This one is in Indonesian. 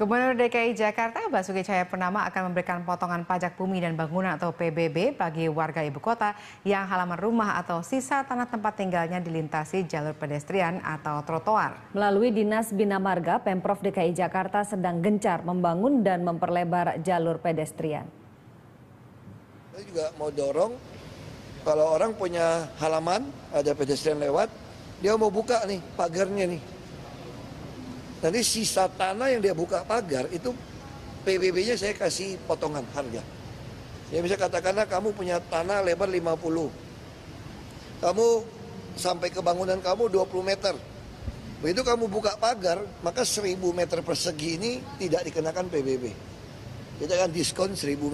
Gubernur DKI Jakarta Basuki Cahaya Purnama akan memberikan potongan pajak bumi dan bangunan atau PBB bagi warga ibu kota yang halaman rumah atau sisa tanah tempat tinggalnya dilintasi jalur pedestrian atau trotoar. Melalui Dinas Bina Marga, Pemprov DKI Jakarta sedang gencar membangun dan memperlebar jalur pedestrian. Saya juga mau dorong kalau orang punya halaman ada pedestrian lewat, dia mau buka nih pagarnya nih Nanti sisa tanah yang dia buka pagar itu PBB-nya saya kasih potongan harga. Ya bisa katakanlah kamu punya tanah lebar 50. Kamu sampai ke bangunan kamu 20 meter. Begitu kamu buka pagar, maka 1000 meter persegi ini tidak dikenakan PBB. Kita akan diskon 1000 meter.